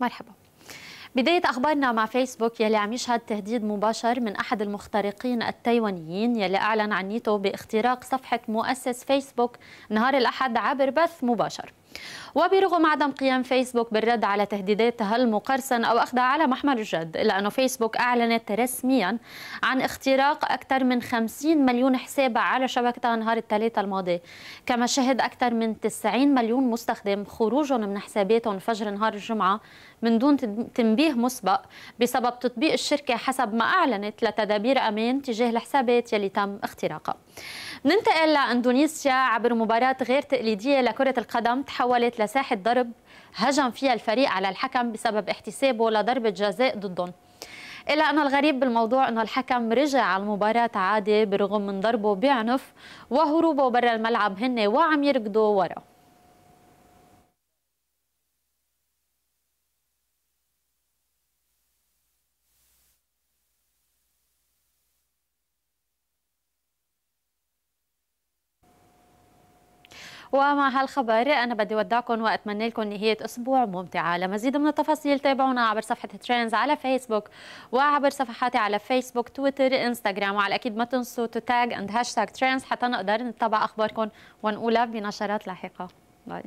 مرحبا بداية أخبارنا مع فيسبوك يلي عم يشهد تهديد مباشر من أحد المخترقين التايوانيين يلي أعلن عن نيته باختراق صفحة مؤسس فيسبوك نهار الأحد عبر بث مباشر وبرغم عدم قيام فيسبوك بالرد على تهديداتها المقرصن أو أخذها على محمل الجد إلا أنه فيسبوك أعلنت رسميا عن اختراق أكثر من 50 مليون حساب على شبكتها نهار الثلاثاء الماضي كما شهد أكثر من 90 مليون مستخدم خروجهم من حساباتهم فجر نهار الجمعة من دون تنبيه مسبق بسبب تطبيق الشركة حسب ما أعلنت لتدابير أمان تجاه الحسابات يلي تم اختراقها ننتقل لأندونيسيا عبر مباراة غير تقليدية لكرة القدم تحول تحولت لساحة ضرب هجم فيها الفريق على الحكم بسبب احتسابه لضربة جزاء ضدهم إلا أن الغريب بالموضوع أنه الحكم رجع على المباراة عادي برغم من ضربه بعنف وهروبه برا الملعب هن وعم يركضوا وراه ومع هالخبر أنا بدي ودعكم وأتمنى لكم نهاية أسبوع ممتعة لمزيد من التفاصيل تابعونا عبر صفحة ترينز على فيسبوك وعبر صفحاتي على فيسبوك تويتر إنستغرام وعلى أكيد ما تنسوا تاج أند هاشتاج ترينز حتى نقدر نتابع أخباركم ونقولها بنشرات لاحقة باي